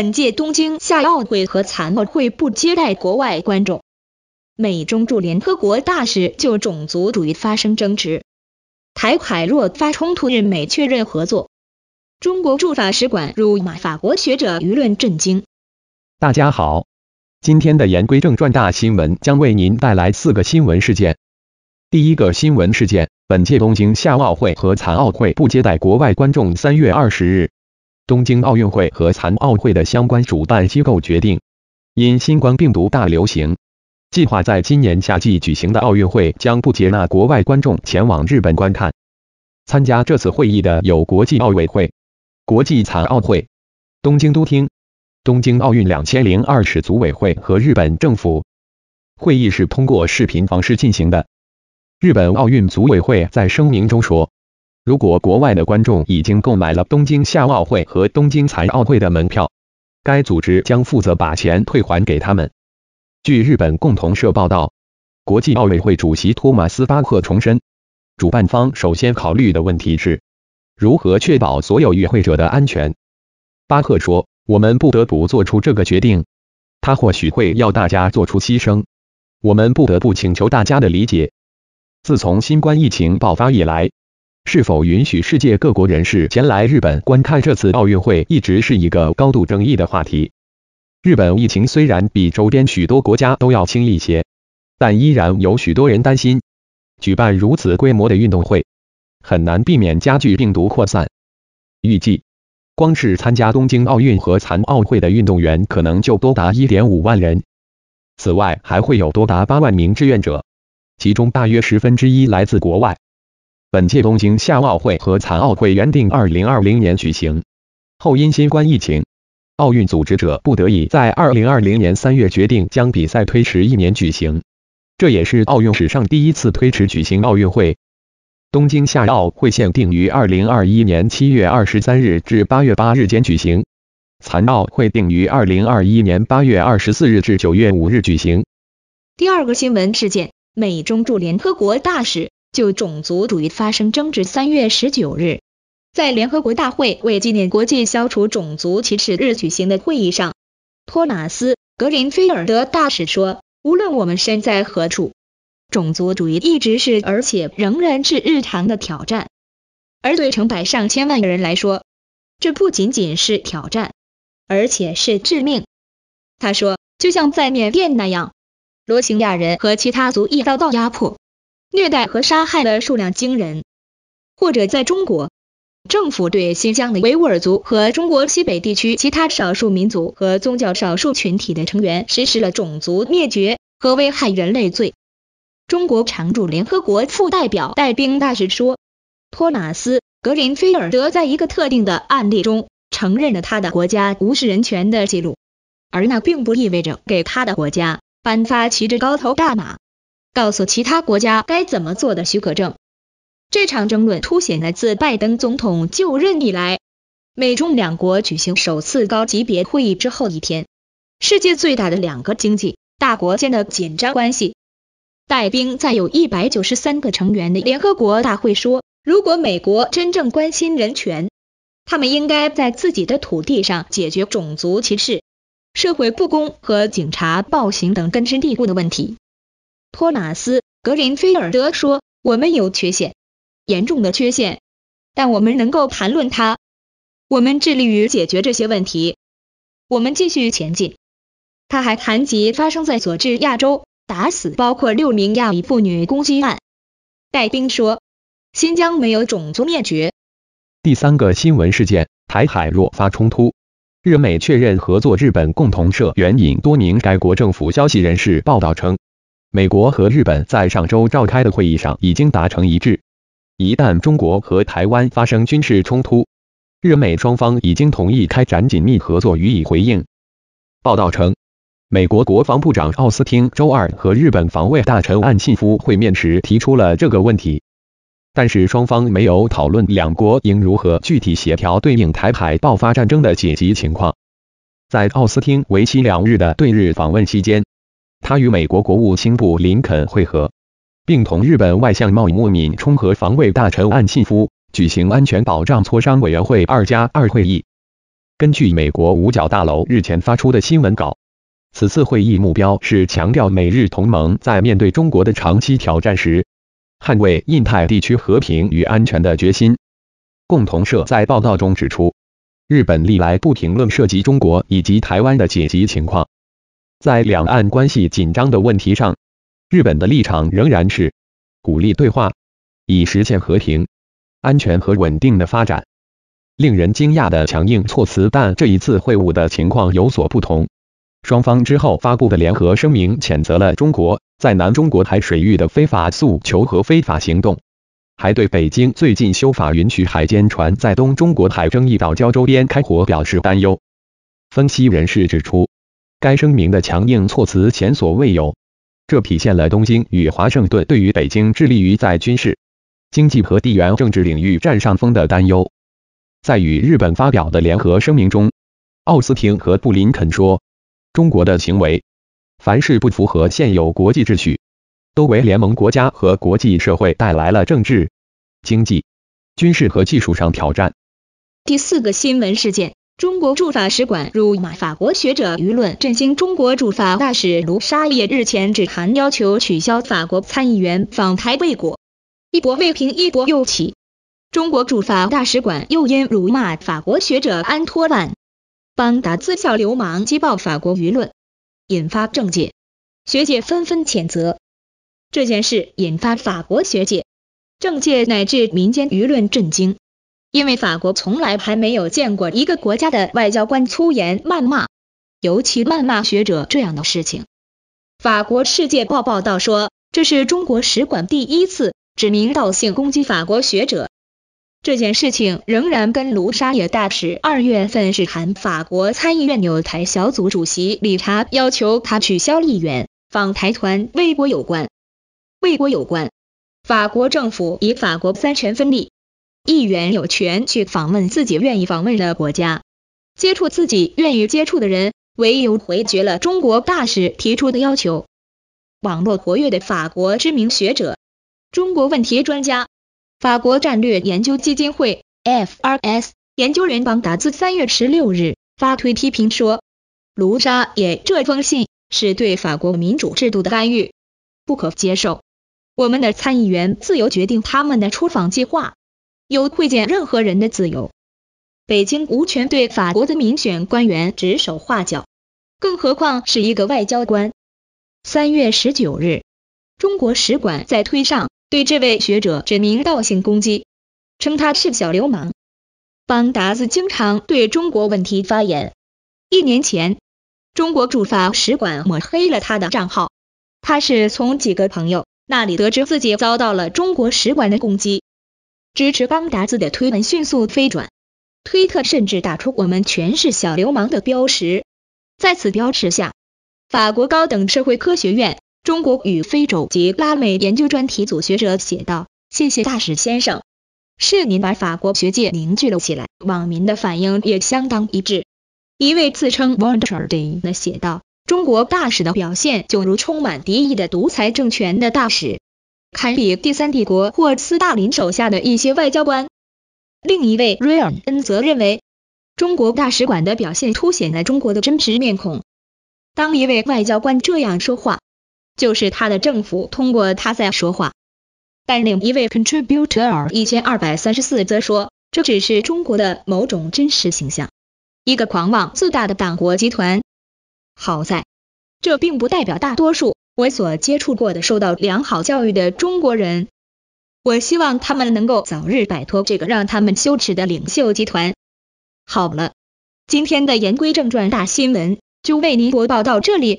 本届东京夏奥会和残奥会不接待国外观众。美中驻联合国大使就种族主义发生争执。台海若发冲突，日美确认合作。中国驻法使馆辱骂法国学者，舆论震惊。大家好，今天的言归正传，大新闻将为您带来四个新闻事件。第一个新闻事件：本届东京夏奥会和残奥会不接待国外观众。三月二十日。东京奥运会和残奥会的相关主办机构决定，因新冠病毒大流行，计划在今年夏季举行的奥运会将不接纳国外观众前往日本观看。参加这次会议的有国际奥委会、国际残奥会、东京都厅、东京奥运两千零二十组委会和日本政府。会议是通过视频方式进行的。日本奥运组委会在声明中说。如果国外的观众已经购买了东京夏奥会和东京残奥会的门票，该组织将负责把钱退还给他们。据日本共同社报道，国际奥委会主席托马斯·巴赫重申，主办方首先考虑的问题是如何确保所有与会者的安全。巴赫说：“我们不得不做出这个决定，他或许会要大家做出牺牲，我们不得不请求大家的理解。”自从新冠疫情爆发以来，是否允许世界各国人士前来日本观看这次奥运会，一直是一个高度争议的话题。日本疫情虽然比周边许多国家都要轻一些，但依然有许多人担心，举办如此规模的运动会，很难避免加剧病毒扩散。预计，光是参加东京奥运和残奥会的运动员可能就多达1.5万人，此外还会有多达8万名志愿者，其中大约十分之一来自国外。本届东京夏奥会和残奥会原定二零二零年举行，后因新冠疫情，奥运组织者不得已在二零二零年三月决定将比赛推迟一年举行，这也是奥运史上第一次推迟举行奥运会。东京夏奥会限定于二零二一年七月二十三日至八月八日间举行，残奥会定于二零二一年八月二十四日至九月五日举行。第二个新闻事件：美中驻联合国大使。就种族主义发生争执。三月十九日，在联合国大会为纪念国际消除种族歧视日举行的会议上，托马斯·格林菲尔德大使说：“无论我们身在何处，种族主义一直是，而且仍然是日常的挑战。而对成百上千万的人来说，这不仅仅是挑战，而且是致命。”他说：“就像在缅甸那样，罗兴亚人和其他族裔遭到压迫。”虐待和杀害的数量惊人，或者在中国，政府对新疆的维吾尔族和中国西北地区其他少数民族和宗教少数群体的成员实施了种族灭绝和危害人类罪。中国常驻联合国副代表戴兵大使说：“托马斯·格林菲尔德在一个特定的案例中承认了他的国家无视人权的记录，而那并不意味着给他的国家颁发骑着高头大马。”告诉其他国家该怎么做的许可证。这场争论凸显来自拜登总统就任以来，美中两国举行首次高级别会议之后一天，世界最大的两个经济大国间的紧张关系。戴兵在有一百九十三个成员的联合国大会说，如果美国真正关心人权，他们应该在自己的土地上解决种族歧视、社会不公和警察暴行等根深蒂固的问题。托马斯·格林菲尔德说：“我们有缺陷，严重的缺陷，但我们能够谈论它。我们致力于解决这些问题，我们继续前进。”他还谈及发生在佐治亚州打死包括六名亚裔妇女攻击案。戴兵说：“新疆没有种族灭绝。”第三个新闻事件：台海若发冲突，日美确认合作。日本共同社援引多名该国政府消息人士报道称。美国和日本在上周召开的会议上已经达成一致，一旦中国和台湾发生军事冲突，日美双方已经同意开展紧密合作予以回应。报道称，美国国防部长奥斯汀周二和日本防卫大臣岸信夫会面时提出了这个问题，但是双方没有讨论两国应如何具体协调对应台海爆发战争的紧急情况。在奥斯汀为期两日的对日访问期间。他与美国国务卿布林肯会合，并同日本外相茂木敏充和防卫大臣岸信夫举行安全保障磋商委员会二加二会议。根据美国五角大楼日前发出的新闻稿，此次会议目标是强调美日同盟在面对中国的长期挑战时，捍卫印太地区和平与安全的决心。共同社在报道中指出，日本历来不评论涉及中国以及台湾的紧急情况。在两岸关系紧张的问题上，日本的立场仍然是鼓励对话，以实现和平、安全和稳定的发展。令人惊讶的强硬措辞，但这一次会晤的情况有所不同。双方之后发布的联合声明谴责了中国在南中国海水域的非法诉求和非法行动，还对北京最近修法允许海监船在东中国海争议岛礁周边开火表示担忧。分析人士指出。该声明的强硬措辞前所未有，这体现了东京与华盛顿对于北京致力于在军事、经济和地缘政治领域占上风的担忧。在与日本发表的联合声明中，奥斯汀和布林肯说：“中国的行为，凡是不符合现有国际秩序，都为联盟国家和国际社会带来了政治、经济、军事和技术上挑战。”第四个新闻事件。中国驻法使馆辱骂法国学者，舆论震惊。中国驻法大使卢沙叶日前致函要求取消法国参议员访台未果，一波未平一波又起。中国驻法大使馆又因辱骂法国学者安托万·邦达字小流氓，击爆法国舆论，引发政界、学界纷纷谴责。这件事引发法国学界、政界乃至民间舆论震惊。因为法国从来还没有见过一个国家的外交官粗言谩骂，尤其谩骂学者这样的事情。法国《世界报》报道说，这是中国使馆第一次指名道姓攻击法国学者。这件事情仍然跟卢沙野大使二月份是函法国参议院纽台小组主席理查要求他取消议员访台团未果有关。未果有关，法国政府以法国三权分立。议员有权去访问自己愿意访问的国家，接触自己愿意接触的人，唯有回绝了中国大使提出的要求。网络活跃的法国知名学者、中国问题专家、法国战略研究基金会 （FRS） 研究人邦达自三月十六日发推批评说：“卢扎耶这封信是对法国民主制度的干预，不可接受。我们的参议员自由决定他们的出访计划。”有会见任何人的自由，北京无权对法国的民选官员指手画脚，更何况是一个外交官。三月十九日，中国使馆在推上对这位学者指名道姓攻击，称他是小流氓。邦达子经常对中国问题发言，一年前，中国驻法使馆抹黑了他的账号，他是从几个朋友那里得知自己遭到了中国使馆的攻击。支持邦达兹的推文迅速飞转，推特甚至打出“我们全是小流氓”的标识。在此标识下，法国高等社会科学院中国与非洲及拉美研究专题组学者写道：“谢谢大使先生，是您把法国学界凝聚了起来。”网民的反应也相当一致。一位自称 Vanderday 的写道：“中国大使的表现，就如充满敌意的独裁政权的大使。”堪比第三帝国或斯大林手下的一些外交官。另一位 Ryan 则认为，中国大使馆的表现凸显了中国的真实面孔。当一位外交官这样说话，就是他的政府通过他在说话。但另一位 Contributor 一千二百三十四则说，这只是中国的某种真实形象，一个狂妄自大的党国集团。好在，这并不代表大多数。我所接触过的受到良好教育的中国人，我希望他们能够早日摆脱这个让他们羞耻的领袖集团。好了，今天的言归正传，大新闻就为您播报到这里。